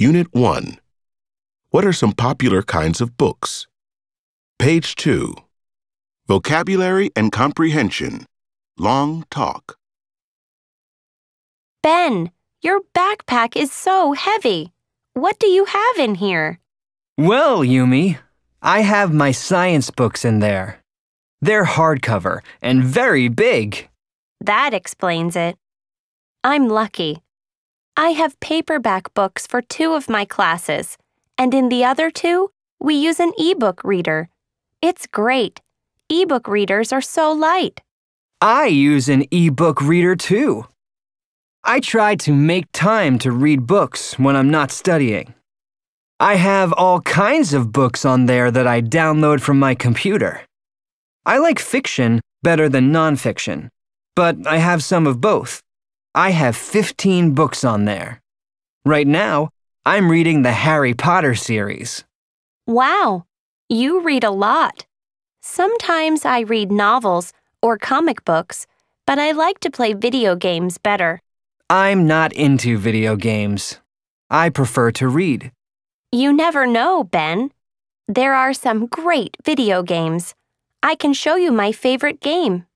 Unit 1. What are some popular kinds of books? Page 2. Vocabulary and Comprehension. Long Talk. Ben, your backpack is so heavy. What do you have in here? Well, Yumi, I have my science books in there. They're hardcover and very big. That explains it. I'm lucky. I have paperback books for two of my classes, and in the other two, we use an e-book reader. It's great. E-book readers are so light. I use an e-book reader too. I try to make time to read books when I'm not studying. I have all kinds of books on there that I download from my computer. I like fiction better than nonfiction, but I have some of both. I have 15 books on there. Right now, I'm reading the Harry Potter series. Wow, you read a lot. Sometimes I read novels or comic books, but I like to play video games better. I'm not into video games. I prefer to read. You never know, Ben. There are some great video games. I can show you my favorite game.